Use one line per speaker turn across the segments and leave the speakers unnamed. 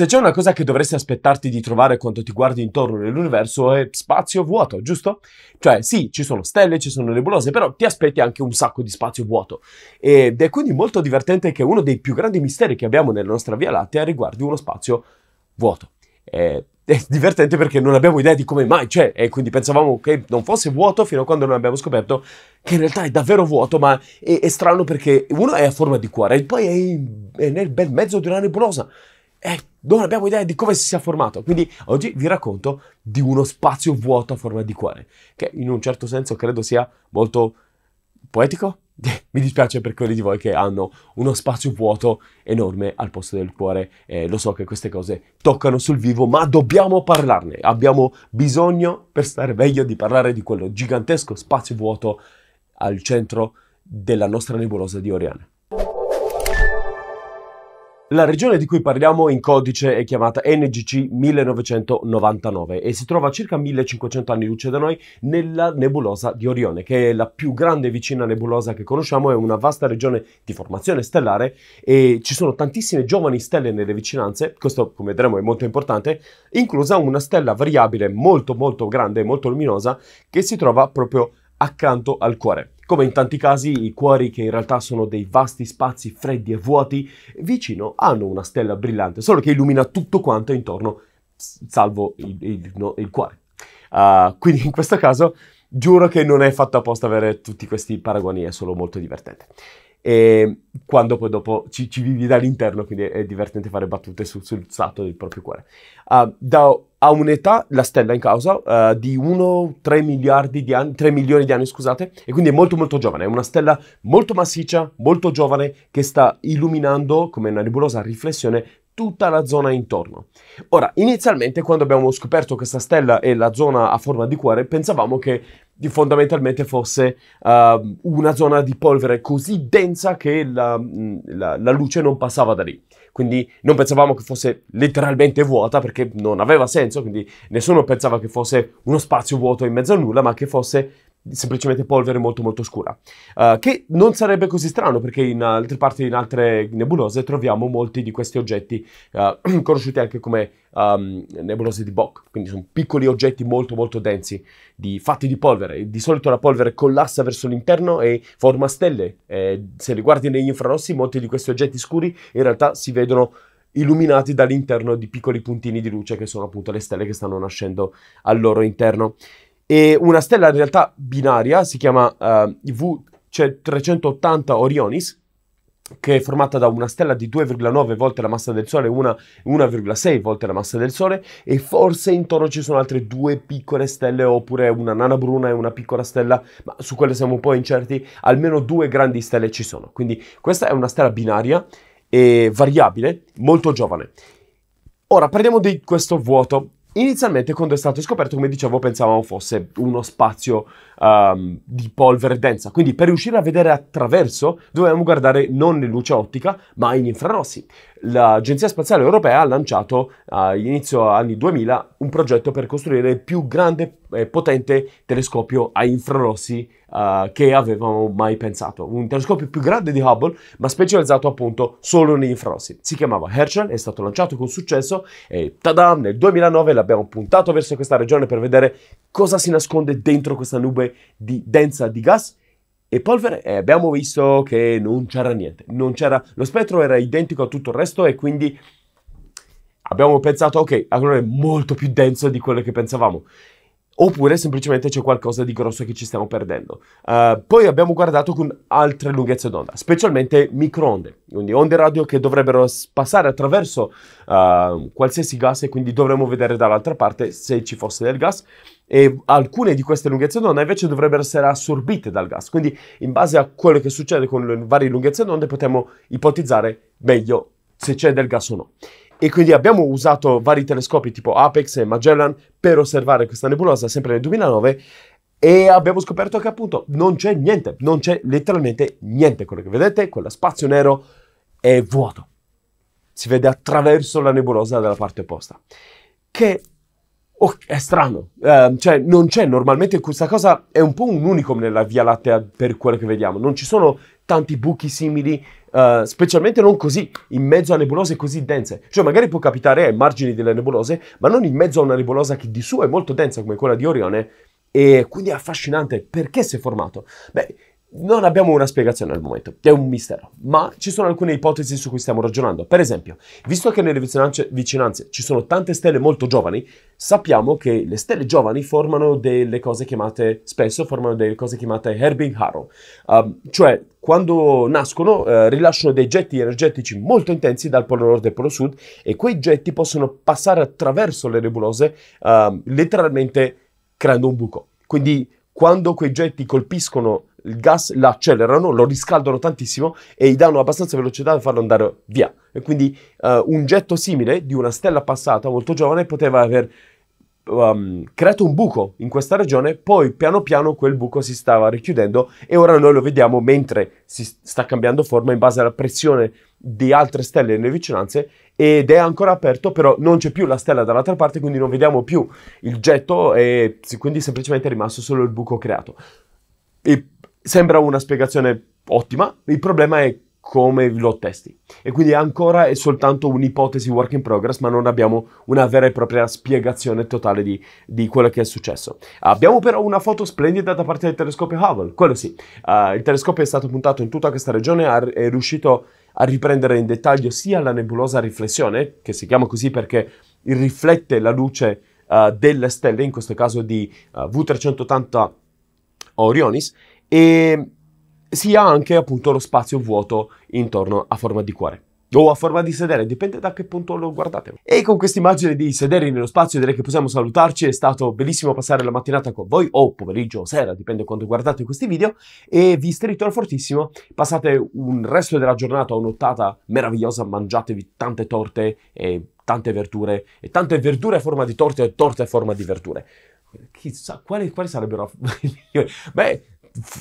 Se c'è una cosa che dovresti aspettarti di trovare quando ti guardi intorno nell'universo è spazio vuoto, giusto? Cioè sì, ci sono stelle, ci sono nebulose, però ti aspetti anche un sacco di spazio vuoto. Ed è quindi molto divertente che uno dei più grandi misteri che abbiamo nella nostra Via Lattea riguardi uno spazio vuoto. È, è divertente perché non abbiamo idea di come mai c'è cioè, e quindi pensavamo che non fosse vuoto fino a quando non abbiamo scoperto che in realtà è davvero vuoto, ma è, è strano perché uno è a forma di cuore e poi è, in, è nel bel mezzo di una nebulosa. E non abbiamo idea di come si sia formato. Quindi oggi vi racconto di uno spazio vuoto a forma di cuore, che in un certo senso credo sia molto poetico. Mi dispiace per quelli di voi che hanno uno spazio vuoto enorme al posto del cuore. Eh, lo so che queste cose toccano sul vivo, ma dobbiamo parlarne. Abbiamo bisogno, per stare meglio, di parlare di quello gigantesco spazio vuoto al centro della nostra nebulosa di Oriana. La regione di cui parliamo in codice è chiamata NGC 1999 e si trova a circa 1500 anni luce da noi nella nebulosa di Orione, che è la più grande vicina nebulosa che conosciamo, è una vasta regione di formazione stellare e ci sono tantissime giovani stelle nelle vicinanze, questo come vedremo è molto importante, inclusa una stella variabile molto molto grande e molto luminosa che si trova proprio accanto al cuore come in tanti casi i cuori che in realtà sono dei vasti spazi freddi e vuoti, vicino hanno una stella brillante, solo che illumina tutto quanto intorno, salvo il, il, no, il cuore. Uh, quindi in questo caso giuro che non è fatto apposta avere tutti questi paragoni, è solo molto divertente e quando poi dopo ci, ci vivi dall'interno, quindi è, divertente fare battute sul stato del proprio cuore. Uh, da, a un'età, la stella in causa, uh, di 1-3 miliardi di anni, 3 milioni di anni, scusate, e quindi è molto molto giovane, è una stella molto massiccia, molto giovane, che sta illuminando, come una nebulosa riflessione, tutta la zona intorno. Ora, inizialmente quando abbiamo scoperto questa stella e la zona a forma di cuore, pensavamo che di fondamentalmente fosse uh, ehm, una zona di polvere così densa che la, la, la, luce non passava da lì. Quindi non pensavamo che fosse letteralmente vuota perché non aveva senso, quindi nessuno pensava che fosse uno spazio vuoto in mezzo a nulla, ma che fosse semplicemente polvere molto molto scura, uh, che non sarebbe così strano perché in altre parti, in altre nebulose troviamo molti di questi oggetti uh, conosciuti anche come um, nebulose di Bok, quindi sono piccoli oggetti molto molto densi di, fatti di polvere, di solito la polvere collassa verso l'interno e forma stelle, eh, se li guardi negli infrarossi molti di questi oggetti scuri in realtà si vedono illuminati dall'interno di piccoli puntini di luce che sono appunto le stelle che stanno nascendo al loro interno. E una stella in realtà binaria si chiama uh, eh, V380 cioè Orionis, che è formata da una stella di 2,9 volte la massa del Sole e una 1,6 volte la massa del Sole e forse intorno ci sono altre due piccole stelle oppure una nana bruna e una piccola stella, ma su quelle siamo un po' incerti, almeno due grandi stelle ci sono. Quindi questa è una stella binaria e variabile, molto giovane. Ora parliamo di questo vuoto Inizialmente quando è stato scoperto, come dicevo, pensavamo fosse uno spazio um, di polvere densa. Quindi per riuscire a vedere attraverso dovevamo guardare non in luce ottica ma in infrarossi. L'Agenzia Spaziale Europea ha lanciato all'inizio uh, anni 2000 un progetto per costruire il più grande e potente telescopio a infrarossi uh, che avevamo mai pensato. Un telescopio più grande di Hubble ma specializzato appunto solo negli infrarossi. Si chiamava Herschel, è stato lanciato con successo e tadam nel 2009 l'abbiamo puntato verso questa regione per vedere cosa si nasconde dentro questa nube di densa di gas e polvere e abbiamo visto che non c'era niente, non c'era, lo spettro era identico a tutto il resto e quindi abbiamo pensato ok, allora è molto più denso di quello che pensavamo oppure semplicemente c'è qualcosa di grosso che ci stiamo perdendo. Uh, poi abbiamo guardato con altre lunghezze d'onda, specialmente microonde, quindi onde radio che dovrebbero passare attraverso uh, qualsiasi gas e quindi dovremmo vedere dall'altra parte se ci fosse del gas e alcune di queste lunghezze d'onda invece dovrebbero essere assorbite dal gas, quindi in base a quello che succede con le varie lunghezze d'onda potremmo ipotizzare meglio se c'è del gas o no. E quindi abbiamo usato vari telescopi tipo Apex e Magellan per osservare questa nebulosa sempre nel 2009 e abbiamo scoperto che appunto non c'è niente, non c'è letteralmente niente. Quello che vedete, quello spazio nero, è vuoto. Si vede attraverso la nebulosa dalla parte opposta. Che oh, è strano, eh, cioè non c'è normalmente questa cosa, è un po' un unicum nella Via Lattea per quello che vediamo. Non ci sono tanti buchi simili Uh, specialmente non così, in mezzo a nebulose così dense. Cioè, magari può capitare eh, ai margini delle nebulose, ma non in mezzo a una nebulosa che di suo è molto densa come quella di Orione. E quindi è affascinante perché si è formato. Beh, non abbiamo una spiegazione al momento, è un mistero, ma ci sono alcune ipotesi su cui stiamo ragionando. Per esempio, visto che nelle vicinanze ci sono tante stelle molto giovani, sappiamo che le stelle giovani formano delle cose chiamate, spesso formano delle cose chiamate Herbing Harrow, uh, cioè quando nascono uh, rilasciano dei getti energetici molto intensi dal polo nord e polo sud e quei getti possono passare attraverso le nebulose uh, letteralmente creando un buco. Quindi quando quei getti colpiscono il gas lo accelerano, lo riscaldano tantissimo e gli danno abbastanza velocità da farlo andare via. E quindi uh, un getto simile di una stella passata molto giovane poteva aver um, creato un buco in questa regione, poi piano piano quel buco si stava richiudendo e ora noi lo vediamo mentre si sta cambiando forma in base alla pressione di altre stelle nelle vicinanze ed è ancora aperto, però non c'è più la stella dall'altra parte, quindi non vediamo più il getto e quindi semplicemente è rimasto solo il buco creato. E Sembra una spiegazione ottima, il problema è come lo testi. E quindi ancora è soltanto un'ipotesi work in progress, ma non abbiamo una vera e propria spiegazione totale di, di, quello che è successo. Abbiamo però una foto splendida da parte del telescopio Hubble, quello sì. Uh, il telescopio è stato puntato in tutta questa regione, è riuscito a riprendere in dettaglio sia la nebulosa riflessione, che si chiama così perché riflette la luce uh, delle stelle, in questo caso di uh, eh, V380 Orionis, e si ha anche appunto lo spazio vuoto intorno a forma di cuore o a forma di sedere, dipende da che punto lo guardate. E con questa immagine di sedere nello spazio direi che possiamo salutarci, è stato bellissimo passare la mattinata con voi, o pomeriggio o sera, dipende quando guardate questi video, e vi sterito fortissimo, passate un resto della giornata, un'ottata meravigliosa, mangiatevi tante torte e tante verdure, e tante verdure a forma di torte e torte a forma di verdure. Chissà quali, quali sarebbero Beh,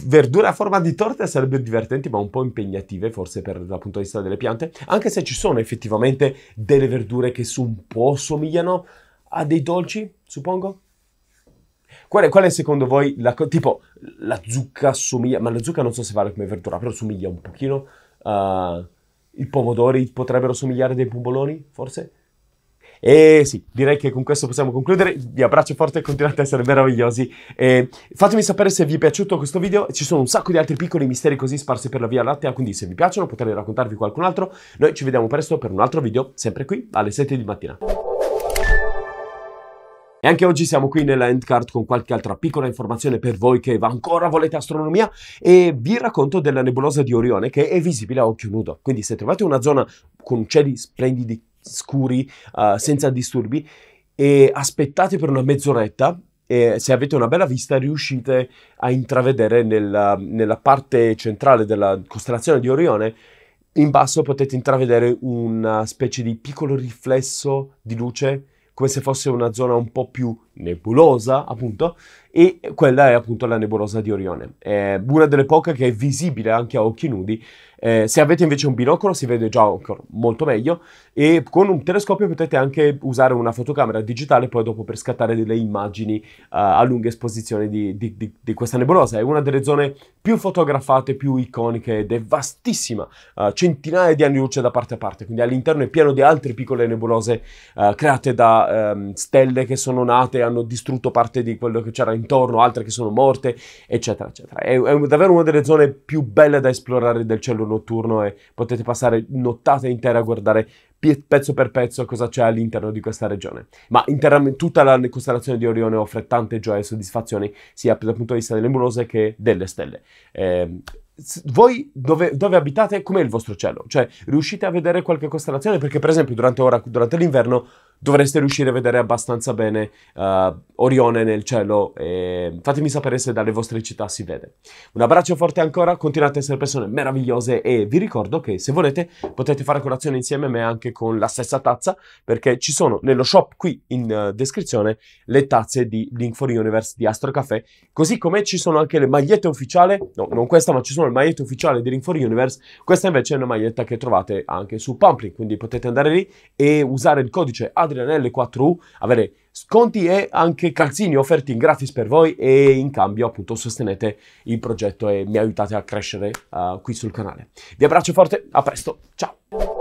verdure a forma di torte sarebbero divertenti ma un po' impegnative forse per, dal punto di vista delle piante, anche se ci sono effettivamente delle verdure che su un po' somigliano a dei dolci, suppongo. Qual è, qual è secondo voi la cosa? tipo la zucca somiglia, ma la zucca non so se vale come verdura, però somiglia un pochino. Uh, I pomodori potrebbero somigliare a dei pomboloni, forse? E sì, direi che con questo possiamo concludere. Vi abbraccio forte, e continuate a essere meravigliosi. E fatemi sapere se vi è piaciuto questo video. Ci sono un sacco di altri piccoli misteri così sparsi per la Via Lattea, quindi se vi piacciono potrei raccontarvi qualcun altro. Noi ci vediamo presto per un altro video, sempre qui alle 7 di mattina. E anche oggi siamo qui nella Endcard con qualche altra piccola informazione per voi che ancora volete astronomia e vi racconto della nebulosa di Orione che è visibile a occhio nudo. Quindi se trovate una zona con cieli splendidi scuri, uh, senza disturbi e aspettate per una mezz'oretta e se avete una bella vista riuscite a intravedere nella, nella parte centrale della costellazione di Orione in basso potete intravedere una specie di piccolo riflesso di luce come se fosse una zona un po' più nebulosa, appunto, e quella è appunto la nebulosa di Orione. È una delle poche che è visibile anche a occhi nudi. Eh, se avete invece un binocolo si vede già molto meglio e con un telescopio potete anche usare una fotocamera digitale poi dopo per scattare delle immagini uh, a lunga esposizione di, di, di, di, questa nebulosa. È una delle zone più fotografate, più iconiche ed è vastissima, uh, centinaia di anni luce da parte a parte, quindi all'interno è pieno di altre piccole nebulose uh, create da um, stelle che sono nate hanno distrutto parte di quello che c'era intorno, altre che sono morte, eccetera, eccetera. È, è davvero una delle zone più belle da esplorare del cielo notturno e potete passare nottate intere a guardare pezzo per pezzo cosa c'è all'interno di questa regione. Ma tutta la costellazione di Orione offre tante gioie e soddisfazioni, sia dal punto di vista delle nebulose che delle stelle. Eh, voi dove, dove abitate, com'è il vostro cielo? Cioè, riuscite a vedere qualche costellazione? Perché, per esempio, durante, ora, durante l'inverno dovreste riuscire a vedere abbastanza bene uh, Orione nel cielo e fatemi sapere se dalle vostre città si vede. Un abbraccio forte ancora, continuate a essere persone meravigliose e vi ricordo che se volete potete fare colazione insieme a me anche con la stessa tazza perché ci sono nello shop qui in uh, descrizione le tazze di Link for Universe di Astro Café, così come ci sono anche le magliette ufficiali, no non questa ma ci sono le magliette ufficiali di Link for Universe, questa invece è una maglietta che trovate anche su Pumpling, quindi potete andare lì e usare il codice AD l 4U, avere sconti e anche calzini offerti gratis per voi e in cambio appunto sostenete il progetto e mi aiutate a crescere uh, qui sul canale. Vi abbraccio forte, a presto, ciao!